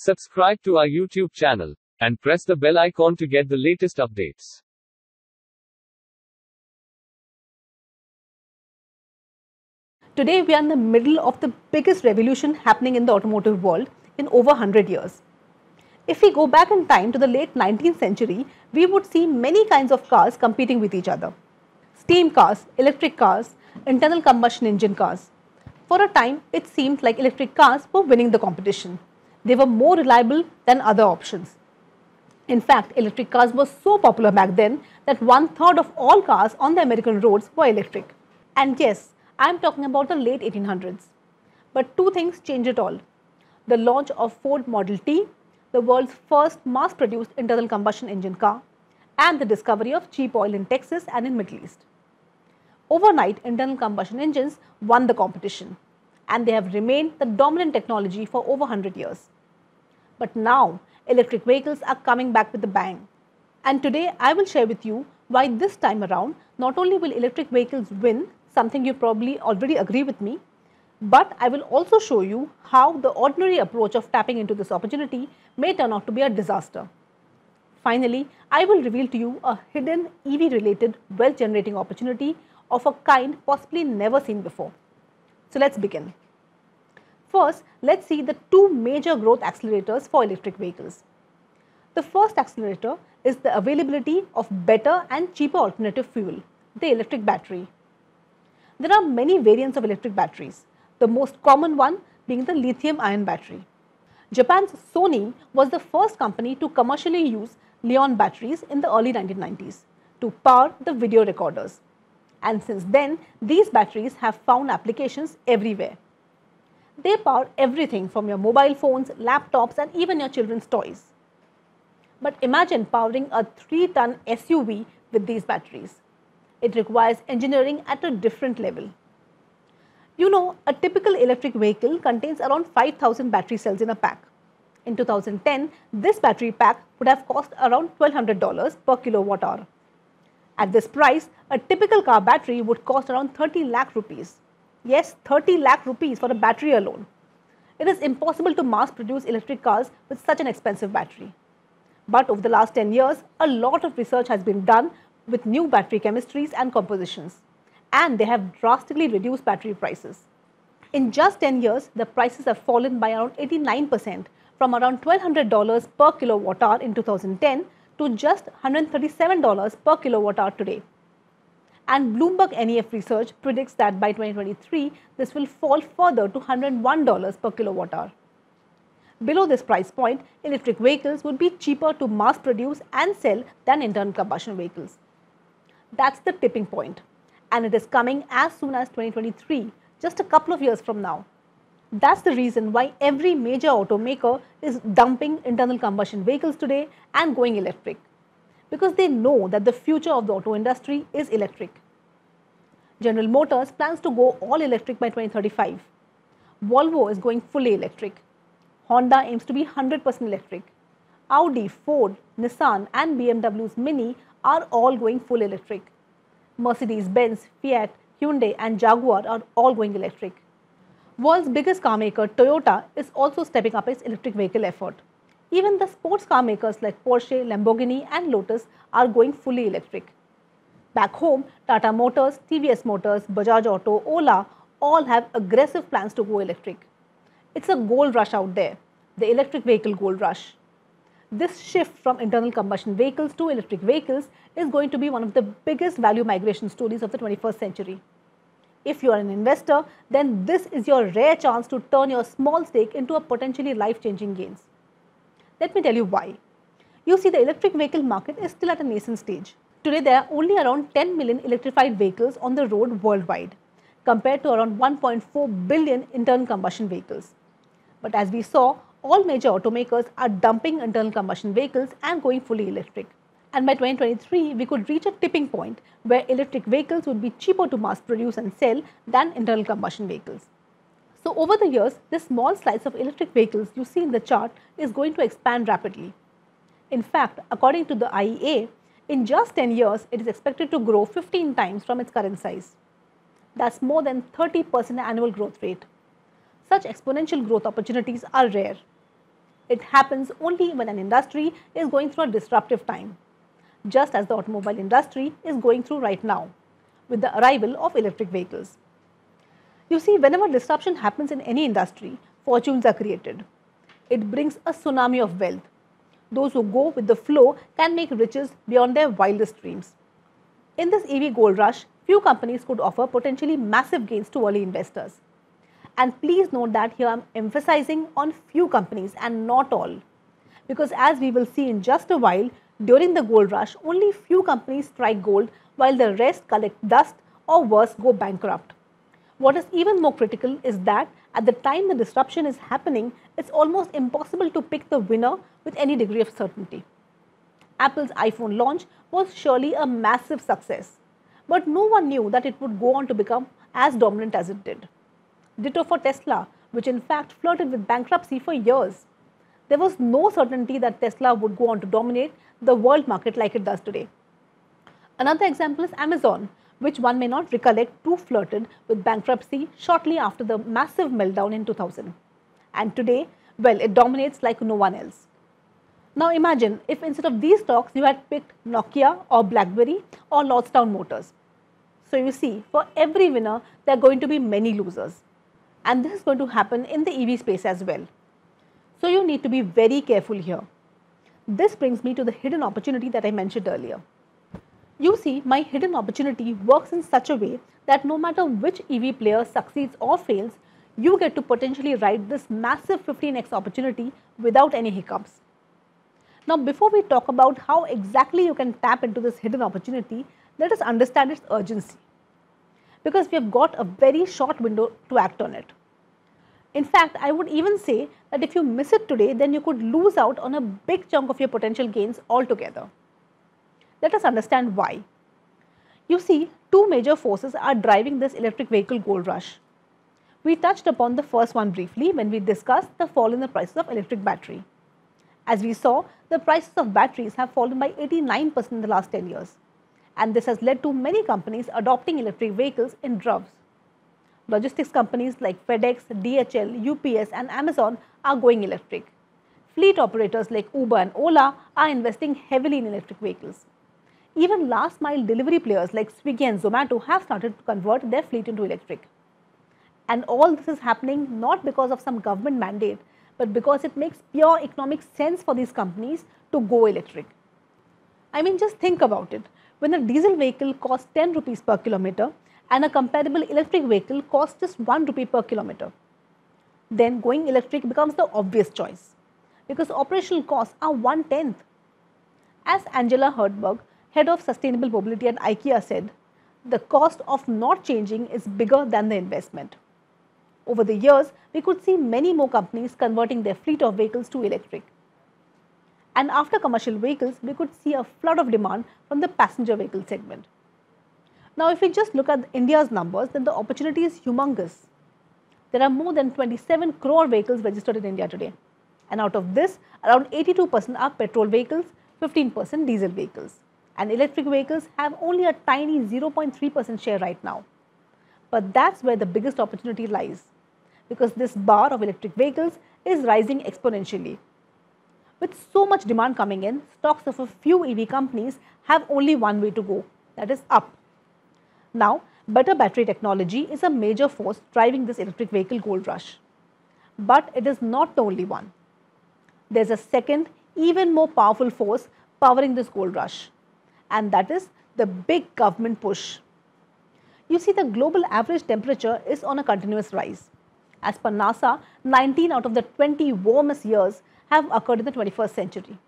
Subscribe to our YouTube channel and press the bell icon to get the latest updates. Today, we are in the middle of the biggest revolution happening in the automotive world in over 100 years. If we go back in time to the late 19th century, we would see many kinds of cars competing with each other steam cars, electric cars, internal combustion engine cars. For a time, it seemed like electric cars were winning the competition they were more reliable than other options. In fact, electric cars were so popular back then that one third of all cars on the American roads were electric. And yes, I am talking about the late 1800s. But two things changed it all. The launch of Ford Model T, the world's first mass-produced internal combustion engine car, and the discovery of cheap oil in Texas and in Middle East. Overnight, internal combustion engines won the competition and they have remained the dominant technology for over 100 years. But now, electric vehicles are coming back with a bang. And today, I will share with you why this time around, not only will electric vehicles win, something you probably already agree with me, but I will also show you how the ordinary approach of tapping into this opportunity may turn out to be a disaster. Finally, I will reveal to you a hidden EV related wealth generating opportunity of a kind possibly never seen before. So let's begin. First, let's see the two major growth accelerators for electric vehicles. The first accelerator is the availability of better and cheaper alternative fuel, the electric battery. There are many variants of electric batteries, the most common one being the lithium ion battery. Japan's Sony was the first company to commercially use Leon batteries in the early 1990s to power the video recorders. And since then, these batteries have found applications everywhere. They power everything from your mobile phones, laptops and even your children's toys. But imagine powering a 3-ton SUV with these batteries. It requires engineering at a different level. You know, a typical electric vehicle contains around 5000 battery cells in a pack. In 2010, this battery pack would have cost around $1200 per kilowatt hour. At this price, a typical car battery would cost around 30 lakh rupees. Yes, 30 lakh rupees for a battery alone. It is impossible to mass produce electric cars with such an expensive battery. But over the last 10 years, a lot of research has been done with new battery chemistries and compositions, and they have drastically reduced battery prices. In just 10 years, the prices have fallen by around 89% from around $1200 per kilowatt hour in 2010 to just $137 per kilowatt hour today. And Bloomberg NEF research predicts that by 2023, this will fall further to $101 per kilowatt hour. Below this price point, electric vehicles would be cheaper to mass produce and sell than internal combustion vehicles. That's the tipping point, and it is coming as soon as 2023, just a couple of years from now. That's the reason why every major automaker is dumping internal combustion vehicles today and going electric because they know that the future of the auto industry is electric. General Motors plans to go all electric by 2035. Volvo is going fully electric. Honda aims to be 100% electric. Audi, Ford, Nissan and BMW's Mini are all going full electric. Mercedes-Benz, Fiat, Hyundai and Jaguar are all going electric. World's biggest car maker Toyota is also stepping up its electric vehicle effort. Even the sports car makers like Porsche, Lamborghini and Lotus are going fully electric. Back home, Tata Motors, TVS Motors, Bajaj Auto, Ola all have aggressive plans to go electric. It's a gold rush out there, the electric vehicle gold rush. This shift from internal combustion vehicles to electric vehicles is going to be one of the biggest value migration stories of the 21st century. If you are an investor, then this is your rare chance to turn your small stake into a potentially life-changing gains. Let me tell you why. You see, the electric vehicle market is still at a nascent stage. Today, there are only around 10 million electrified vehicles on the road worldwide, compared to around 1.4 billion internal combustion vehicles. But as we saw, all major automakers are dumping internal combustion vehicles and going fully electric. And by 2023, we could reach a tipping point where electric vehicles would be cheaper to mass produce and sell than internal combustion vehicles. So over the years, this small slice of electric vehicles you see in the chart is going to expand rapidly. In fact, according to the IEA, in just 10 years, it is expected to grow 15 times from its current size. That's more than 30% annual growth rate. Such exponential growth opportunities are rare. It happens only when an industry is going through a disruptive time, just as the automobile industry is going through right now, with the arrival of electric vehicles. You see, whenever disruption happens in any industry, fortunes are created. It brings a tsunami of wealth. Those who go with the flow can make riches beyond their wildest dreams. In this EV gold rush, few companies could offer potentially massive gains to early investors. And please note that here I am emphasizing on few companies and not all. Because as we will see in just a while, during the gold rush, only few companies strike gold while the rest collect dust or worse go bankrupt. What is even more critical is that at the time the disruption is happening, it's almost impossible to pick the winner with any degree of certainty. Apple's iPhone launch was surely a massive success, but no one knew that it would go on to become as dominant as it did. Ditto for Tesla, which in fact flirted with bankruptcy for years. There was no certainty that Tesla would go on to dominate the world market like it does today. Another example is Amazon, which one may not recollect too flirted with bankruptcy shortly after the massive meltdown in 2000. And today, well, it dominates like no one else. Now imagine if instead of these stocks you had picked Nokia or BlackBerry or Lordstown Motors. So you see, for every winner, there are going to be many losers. And this is going to happen in the EV space as well. So you need to be very careful here. This brings me to the hidden opportunity that I mentioned earlier. You see, my hidden opportunity works in such a way that no matter which EV player succeeds or fails, you get to potentially ride this massive 15x opportunity without any hiccups. Now, before we talk about how exactly you can tap into this hidden opportunity, let us understand its urgency. Because we have got a very short window to act on it. In fact, I would even say that if you miss it today, then you could lose out on a big chunk of your potential gains altogether. Let us understand why. You see, two major forces are driving this electric vehicle gold rush. We touched upon the first one briefly when we discussed the fall in the prices of electric battery. As we saw, the prices of batteries have fallen by 89% in the last 10 years. And this has led to many companies adopting electric vehicles in droves. Logistics companies like FedEx, DHL, UPS and Amazon are going electric. Fleet operators like Uber and Ola are investing heavily in electric vehicles. Even last mile delivery players like Swiggy and Zomato have started to convert their fleet into electric. And all this is happening not because of some government mandate, but because it makes pure economic sense for these companies to go electric. I mean, just think about it. When a diesel vehicle costs 10 rupees per kilometer and a comparable electric vehicle costs just 1 rupee per kilometer, then going electric becomes the obvious choice because operational costs are one tenth. As Angela Hertberg, head of sustainable mobility at IKEA said, the cost of not changing is bigger than the investment. Over the years, we could see many more companies converting their fleet of vehicles to electric. And after commercial vehicles, we could see a flood of demand from the passenger vehicle segment. Now, if we just look at India's numbers, then the opportunity is humongous. There are more than 27 crore vehicles registered in India today. And out of this, around 82% are petrol vehicles, 15% diesel vehicles and electric vehicles have only a tiny 0.3% share right now. But that's where the biggest opportunity lies because this bar of electric vehicles is rising exponentially. With so much demand coming in, stocks of a few EV companies have only one way to go that is up. Now, better battery technology is a major force driving this electric vehicle gold rush. But it is not the only one. There's a second, even more powerful force powering this gold rush and that is the big government push. You see the global average temperature is on a continuous rise. As per NASA, 19 out of the 20 warmest years have occurred in the 21st century.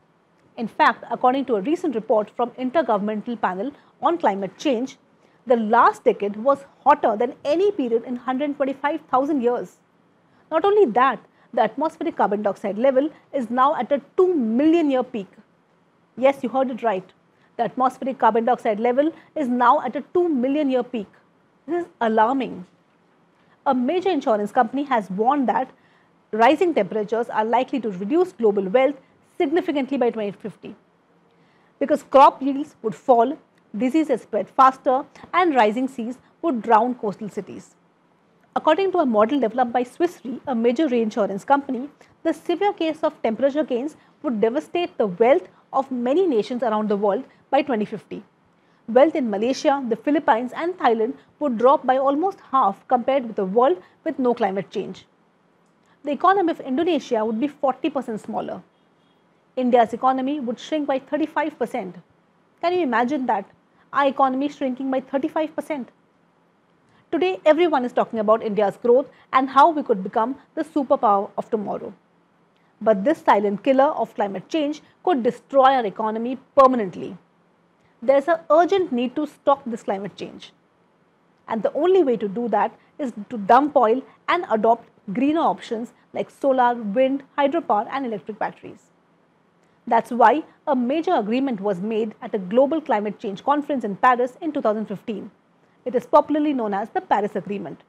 In fact, according to a recent report from Intergovernmental Panel on Climate Change, the last decade was hotter than any period in 125,000 years. Not only that, the atmospheric carbon dioxide level is now at a 2 million year peak. Yes, you heard it right, the atmospheric carbon dioxide level is now at a 2 million year peak. This is alarming. A major insurance company has warned that rising temperatures are likely to reduce global wealth significantly by 2050 because crop yields would fall, diseases spread faster and rising seas would drown coastal cities. According to a model developed by Swiss Re, a major reinsurance company, the severe case of temperature gains would devastate the wealth of many nations around the world by 2050. Wealth in Malaysia, the Philippines, and Thailand would drop by almost half compared with a world with no climate change. The economy of Indonesia would be 40% smaller. India's economy would shrink by 35%. Can you imagine that? Our economy shrinking by 35%. Today, everyone is talking about India's growth and how we could become the superpower of tomorrow. But this silent killer of climate change could destroy our economy permanently. There's an urgent need to stop this climate change. And the only way to do that is to dump oil and adopt greener options like solar, wind, hydropower, and electric batteries. That's why a major agreement was made at a global climate change conference in Paris in 2015. It is popularly known as the Paris Agreement.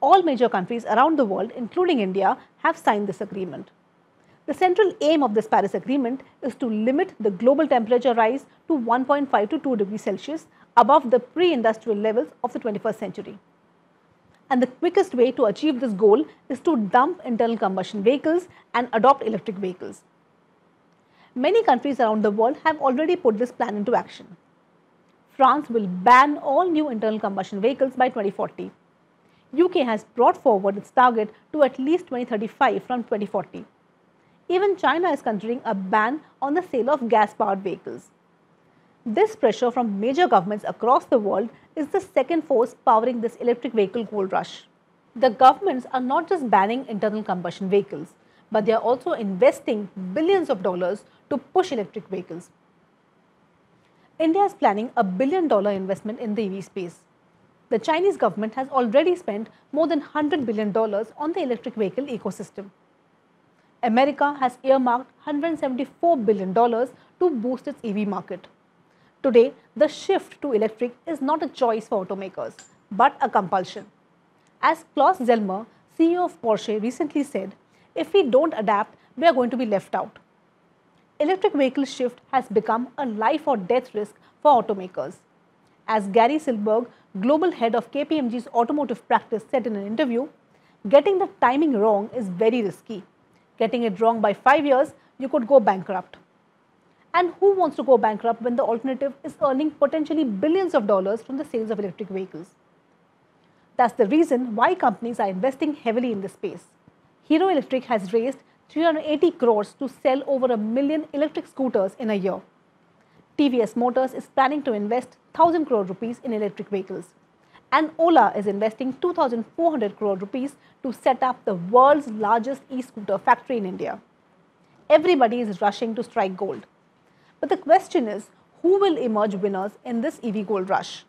All major countries around the world, including India, have signed this agreement. The central aim of this Paris Agreement is to limit the global temperature rise to 1.5 to 2 degrees Celsius above the pre-industrial levels of the 21st century. And the quickest way to achieve this goal is to dump internal combustion vehicles and adopt electric vehicles. Many countries around the world have already put this plan into action. France will ban all new internal combustion vehicles by 2040. UK has brought forward its target to at least 2035 from 2040. Even China is considering a ban on the sale of gas powered vehicles. This pressure from major governments across the world is the second force powering this electric vehicle gold cool rush. The governments are not just banning internal combustion vehicles, but they are also investing billions of dollars to push electric vehicles. India is planning a billion dollar investment in the EV space. The Chinese government has already spent more than $100 billion on the electric vehicle ecosystem. America has earmarked $174 billion to boost its EV market. Today, the shift to electric is not a choice for automakers, but a compulsion. As Klaus Zellmer, CEO of Porsche, recently said, if we don't adapt, we are going to be left out. Electric vehicle shift has become a life or death risk for automakers. As Gary Silberg, global head of KPMG's automotive practice, said in an interview, getting the timing wrong is very risky getting it wrong by five years, you could go bankrupt. And who wants to go bankrupt when the alternative is earning potentially billions of dollars from the sales of electric vehicles? That's the reason why companies are investing heavily in this space. Hero Electric has raised 380 crores to sell over a million electric scooters in a year. TVS Motors is planning to invest 1000 crore rupees in electric vehicles and Ola is investing 2,400 crore rupees to set up the world's largest e-scooter factory in India. Everybody is rushing to strike gold. But the question is, who will emerge winners in this EV gold rush?